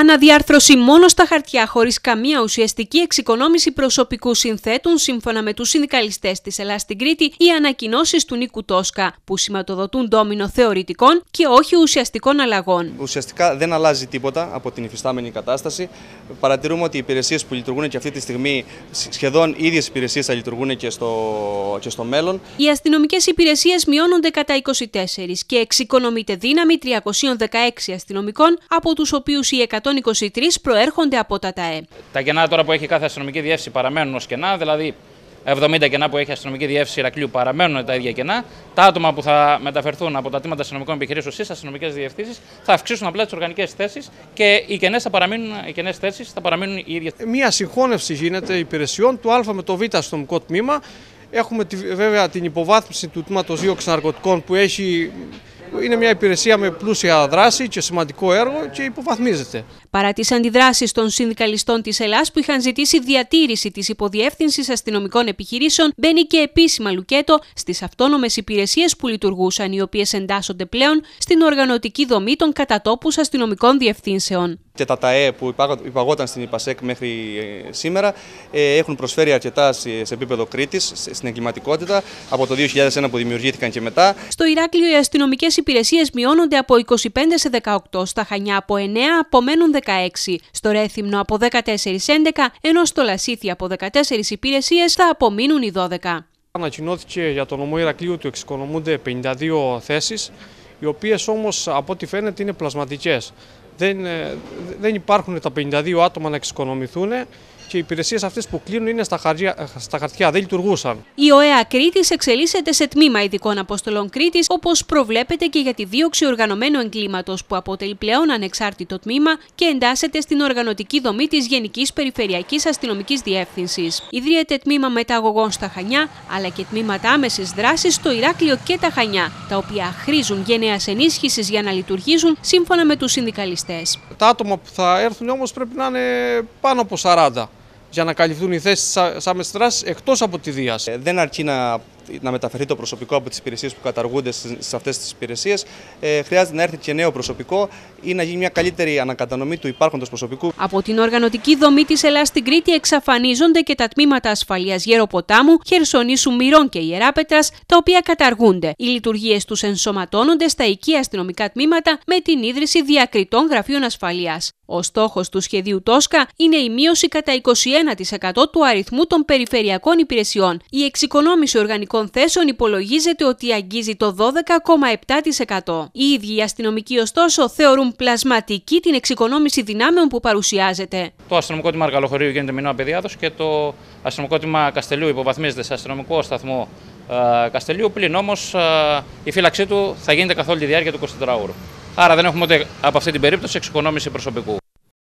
Αναδιάρθρωση μόνο στα χαρτιά, χωρίς καμία ουσιαστική εξοικονόμηση προσωπικού, συνθέτουν σύμφωνα με τους συνδικαλιστές της Ελλάδα στην Κρήτη οι ανακοινώσεις του Νίκου Τόσκα, που σηματοδοτούν ντόμινο θεωρητικών και όχι ουσιαστικών αλλαγών. Ουσιαστικά δεν αλλάζει τίποτα από την υφιστάμενη κατάσταση. Παρατηρούμε ότι οι υπηρεσίες που λειτουργούν και αυτή τη στιγμή, σχεδόν οι ίδιες υπηρεσίες θα λειτουργούν και στο, και στο μέλλον. Οι αστυνομικές υπηρεσίες μειώνονται κατά 24 και εξοικονομείται δύναμη 316 αστυνομικών, από τους οποίους οι 100 123 προέρχονται από τα ΤΑΕ. Τα κενά τώρα που έχει κάθε αστυνομική διεύθυνση παραμένουν ως κενά, δηλαδή 70 κενά που έχει αστυνομική διεύθυνση Ηρακλείου παραμένουν τα ίδια κενά. Τα άτομα που θα μεταφερθούν από τα τμήματα αστυνομικών επιχειρήσεων στις αστυνομικές διευθύνσεις θα αυξήσουν απλά τις οργανικές θέσεις και οι κενές θα παραμείνουν, οι κενές θέσεις θα παραμείνουν οι ίδιες. Μία συγχώνευση γίνεται υπηρεσιών του Α με το Β αστυνομικό τμήμα. Έχουμε βέβαια την υποβάθμιση του τμήματος δύο ξαναρκωτικών που έχει είναι μια υπηρεσία με πλούσια δράση και σημαντικό έργο και υποβαθμίζεται. Παρά τις αντιδράσεις των συνδικαλιστών της Ελλάδα που είχαν ζητήσει διατήρηση της υποδιεύθυνσης αστυνομικών επιχειρήσεων, μπαίνει και επίσημα λουκέτο στις αυτόνομες υπηρεσίες που λειτουργούσαν, οι οποίες εντάσσονται πλέον στην οργανωτική δομή των κατατόπους αστυνομικών διευθύνσεων και τα ΤΑΕ που υπαγόταν στην ΙΠΑΣΕΚ μέχρι ε, σήμερα ε, έχουν προσφέρει αρκετά σε επίπεδο Κρήτης, στην εγκληματικότητα, από το 2001 που δημιουργήθηκαν και μετά. Στο Ηράκλειο, οι αστυνομικές υπηρεσίες μειώνονται από 25 σε 18, στα Χανιά από 9, απομένουν 16, στο Ρέθυμνο από 14 σε 11, ενώ στο Λασίθι από 14 υπηρεσίες θα απομείνουν οι 12. Ανακοινώθηκε για το νομό Ηρακλείου ότι εξοικονομούνται 52 θέσεις, οι οποίες όμως από ό,τι φαίνεται είναι πλασματικές δεν, ε, δεν υπάρχουν τα 52 άτομα να εξοικονομηθούν και οι υπηρεσίες αυτές που κλείνουν είναι στα, χαρτιά, ε, στα χαρτιά, δεν λειτουργούσαν. Η ΟΕΑ Κρήτης εξελίσσεται σε τμήμα ειδικών αποστολών Κρήτης, όπως προβλέπεται και για τη δίωξη οργανωμένου εγκλήματος, που αποτελεί πλέον ανεξάρτητο τμήμα και εντάσσεται στην οργανωτική δομή της Γενικής Περιφερειακής Αστυνομικής Διεύθυνσης. Ιδρύεται τμήμα μεταγωγών στα Χανιά, αλλά και τμήματα άμεσης δράσης στο Ηράκλειο και τα Χανιά, τα οποία χρήζουν γενναίας ενίσχυσης για να λειτουργήσουν σύμφωνα με τους συνδικαλιστές. Τα άτομα που θα έρθουν όμως πρέπει να είναι πάνω από 40 για να καλυφθούν οι θέσεις τη άμεση δράση εκτός από τη Δίας. Ε, δεν αρκεί να, να μεταφερθεί το προσωπικό από τις υπηρεσίες που καταργούνται σε αυτές τις υπηρεσίες. Ε, χρειάζεται να έρθει και νέο προσωπικό ή να γίνει μια καλύτερη ανακατανομή του υπάρχοντος προσωπικού. Από την οργανωτική δομή της Ελλάδα στην Κρήτη εξαφανίζονται και τα τμήματα ασφαλείας Γεροποτάμου, Χερσονήσου Μυρών και Ιεράπετρα, τα οποία καταργούνται. Οι λειτουργίες τους ενσωματώνονται στα οικία αστυνομικά τμήματα με την ίδρυση διακριτών γραφείων ασφαλείας. Ο στόχος του σχεδίου Τόσκα είναι η μείωση κατά 21% του αριθμού των περιφερειακών υπηρεσιών. Η εξοικονόμηση οργανικών θέσεων υπολογίζεται ότι αγγίζει το 12,7%. Οι ίδιοι οι αστυνομικοί, ωστόσο, θεωρούν πλασματική την εξοικονόμηση δυνάμεων που παρουσιάζεται. Το αστυνομικό τμήμα Αργαλοχωρίου γίνεται μηνό απεδιάδος και το αστυνομικό τμήμα Καστελιού υποβαθμίζεται σε αστυνομικό σταθμό ε, Καστελιού. Πλην όμως ε, η φύλαξή του θα γίνεται καθ' τη διάρκεια του 24 ου Άρα δεν έχουμε ούτε από αυτή την περίπτωση εξοικονόμηση προσωπικού.